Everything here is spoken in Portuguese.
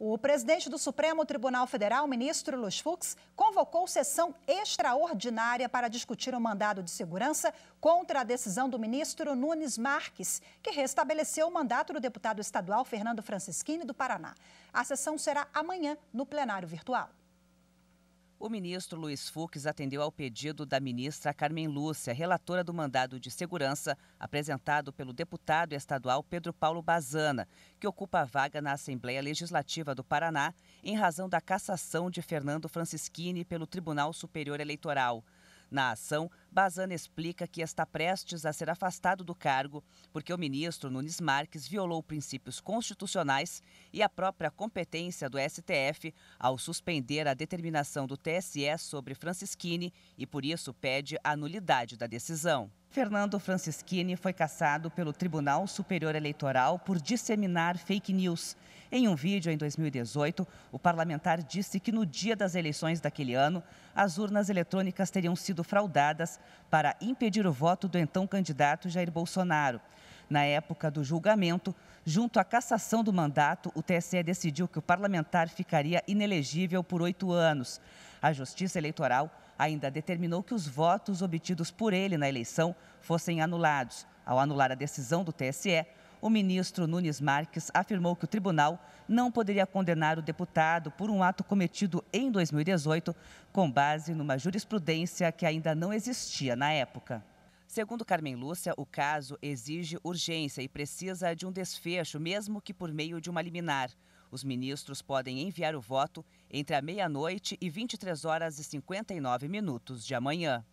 O presidente do Supremo Tribunal Federal, ministro Luiz Fux, convocou sessão extraordinária para discutir o mandado de segurança contra a decisão do ministro Nunes Marques, que restabeleceu o mandato do deputado estadual Fernando Francisquini, do Paraná. A sessão será amanhã no plenário virtual. O ministro Luiz Fux atendeu ao pedido da ministra Carmen Lúcia, relatora do mandado de segurança apresentado pelo deputado estadual Pedro Paulo Bazana, que ocupa a vaga na Assembleia Legislativa do Paraná em razão da cassação de Fernando Francischini pelo Tribunal Superior Eleitoral. Na ação, Bazan explica que está prestes a ser afastado do cargo porque o ministro Nunes Marques violou princípios constitucionais e a própria competência do STF ao suspender a determinação do TSE sobre Francisquini e por isso pede a nulidade da decisão. Fernando Francischini foi cassado pelo Tribunal Superior Eleitoral por disseminar fake news. Em um vídeo em 2018, o parlamentar disse que no dia das eleições daquele ano, as urnas eletrônicas teriam sido fraudadas para impedir o voto do então candidato Jair Bolsonaro. Na época do julgamento, junto à cassação do mandato, o TSE decidiu que o parlamentar ficaria inelegível por oito anos. A Justiça Eleitoral ainda determinou que os votos obtidos por ele na eleição fossem anulados. Ao anular a decisão do TSE, o ministro Nunes Marques afirmou que o tribunal não poderia condenar o deputado por um ato cometido em 2018, com base numa jurisprudência que ainda não existia na época. Segundo Carmen Lúcia, o caso exige urgência e precisa de um desfecho, mesmo que por meio de uma liminar. Os ministros podem enviar o voto entre a meia-noite e 23 horas e 59 minutos de amanhã.